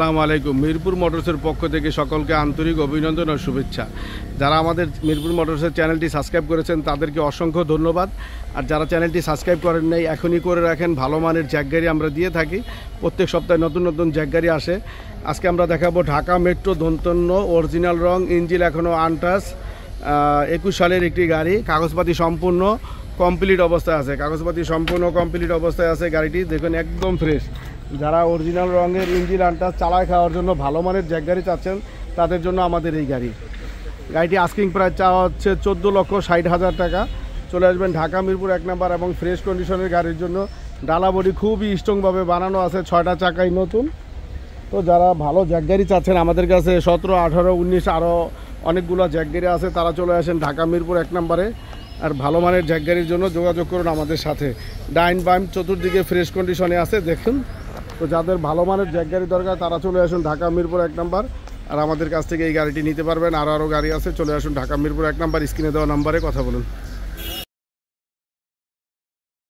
আসসালামু আলাইকুম মিরপুর মোটরসের পক্ষ থেকে সকলকে আন্তরিক অভিনন্দন ও শুভেচ্ছা যারা আমাদের মিরপুর মোটরসের চ্যানেলটি সাবস্ক্রাইব করেছেন তাদেরকে অসংখ্য ধন্যবাদ আর যারা চ্যানেলটি সাবস্ক্রাইব করেন নাই এখনই করে রাখেন ভালো মানের জ্যাকগাড়ি আমরা দিয়ে থাকি প্রত্যেক সপ্তাহে নতুন নতুন জ্যাকগাড়ি আসে আজকে আমরা দেখাবো ঢাকা মেট্রো ধন্তন্য অরিজিনাল রং ইঞ্জিল এখনও আনটাস একুশ সালের একটি গাড়ি কাগজপাতি সম্পূর্ণ কমপ্লিট অবস্থায় আছে কাগজপাতি সম্পূর্ণ কমপ্লিট অবস্থায় আছে গাড়িটি দেখুন একদম ফ্রেশ যারা অরিজিনাল রঙের ইঞ্জিন আনটা চালায় খাওয়ার জন্য ভালো মানের জ্যাক গাড়ি চাচ্ছেন তাদের জন্য আমাদের এই গাড়ি গাড়িটি আস্কিং প্রায় চাওয়া হচ্ছে চোদ্দো লক্ষ ষাট হাজার টাকা চলে আসবেন ঢাকা মিরপুর এক নাম্বার এবং ফ্রেশ কন্ডিশনের গাড়ির জন্য ডালাবড়ি খুবই স্ট্রংভাবে বানানো আছে ছয়টা চাকাই নতুন তো যারা ভালো জ্যাক গাড়ি চাচ্ছেন আমাদের কাছে সতেরো আঠারো উনিশ আরও অনেকগুলো জ্যাক গাড়ি আছে তারা চলে আসেন ঢাকা মিরপুর এক নাম্বারে আর ভালো মানের জ্যাক গাড়ির জন্য যোগাযোগ করুন আমাদের সাথে ডাইন বাইম চতুর্দিকে ফ্রেশ কন্ডিশনে আছে দেখুন তো যাদের ভালো মানের জ্যাক গাড়ি দরকার তারা চলে আসুন ঢাকা মিরপুর এক নাম্বার আর আমাদের কাছ থেকে এই গাড়িটি নিতে পারবেন আরও আরও গাড়ি আছে চলে আসুন ঢাকা মিরপুর এক নাম্বার স্ক্রিনে দেওয়া নাম্বারে কথা বলুন